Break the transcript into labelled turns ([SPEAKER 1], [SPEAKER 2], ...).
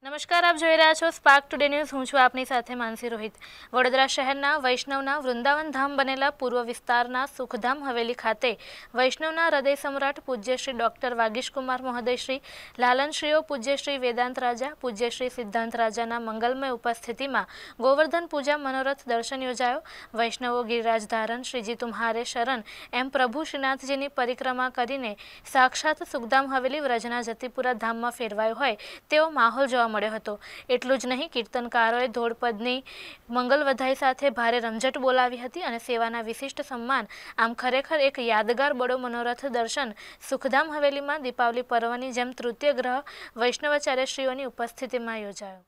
[SPEAKER 1] નમસ્કાર આપ જોઈ રહ્યા છો સ્પાર્ક ટુડે ન્યૂઝ હું છું આપની સાથે માનસી રોહિત વડોદરા શહેરના વૈષ્ણવના વૃંદાવન ધામ બનેલા પૂર્વ વિસ્તારના સુખધામ હવેલી ખાતે વૈષ્ણવના હૃદય સમ્રાટ પૂજ્યશ્રી ડૉક્ટર વાગીશકુમાર મહોદયશ્રી લાલનશ્રીઓ પૂજ્યશ્રી વેદાંત રાજા પૂજ્યશ્રી સિદ્ધાંત રાજાના મંગલમય ઉપસ્થિતિમાં ગોવર્ધન પૂજા મનોરથ દર્શન યોજાયો વૈષ્ણવો ગિરિરાજ ધારણ શ્રીજી તુમ્હારે શરણ એમ પ્રભુ શ્રીનાથજીની પરિક્રમા કરીને સાક્ષાત સુખધામ હવેલી વ્રજના જતીપુરા ધામમાં ફેરવાયો હોય તેવો માહોલ જોવા મળ્યો હતો એટલું જ નહીં કીર્તનકારોએ ધોળપદની મંગલ વધાઈ સાથે ભારે રમઝટ બોલાવી હતી અને સેવાના વિશિષ્ટ સન્માન આમ ખરેખર એક યાદગાર બડો મનોરથ દર્શન સુખધામ હવેલીમાં દીપાવલી પર્વની જેમ તૃતીય ગ્રહ વૈષ્ણવાચાર્ય શ્રીઓની ઉપસ્થિતિમાં યોજાયો